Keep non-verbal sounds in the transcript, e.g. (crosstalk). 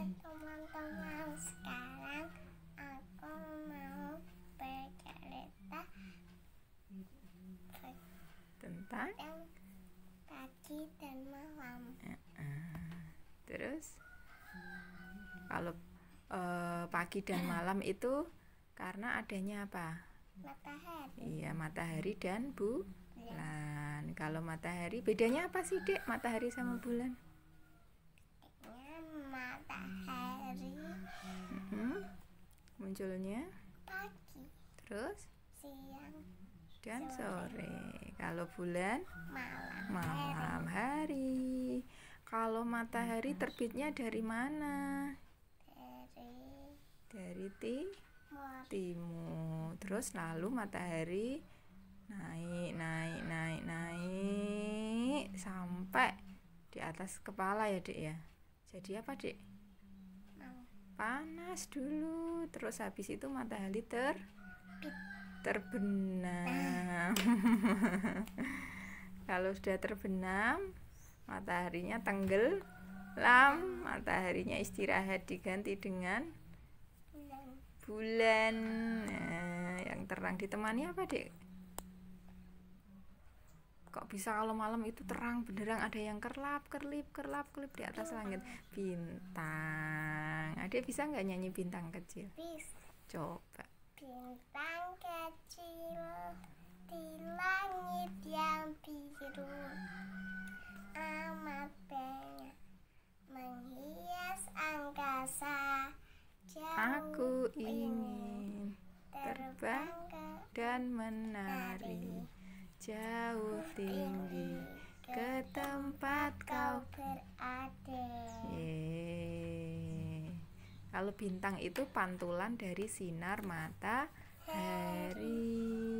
teman-teman sekarang aku mau bercerita tentang pagi dan malam terus kalau uh, pagi dan malam itu karena adanya apa matahari iya matahari dan iya. bulan ya. kalau matahari bedanya apa sih dek matahari sama hmm. bulan matahari hmm. munculnya pagi terus siang dan sore. kalau bulan malam malam hari, hari. kalau matahari terbitnya dari mana dari dari ti timur terus lalu matahari naik naik naik naik sampai di atas kepala ya dek ya jadi apa dek panas dulu terus habis itu matahari ter terbenam (laughs) kalau sudah terbenam mataharinya tenggelam mataharinya istirahat diganti dengan bulan nah, yang terang ditemani apa dek kok bisa kalau malam itu terang benderang ada yang kerlap kerlip kerlap kerlip di atas langit bintang adik bisa nggak nyanyi bintang kecil bisa coba bintang kecil di langit yang biru amat banyak menghias angkasa Jauh aku ingin terbang dan menari jauh tinggi ke tempat kau berada. Kalau bintang itu pantulan dari sinar matahari.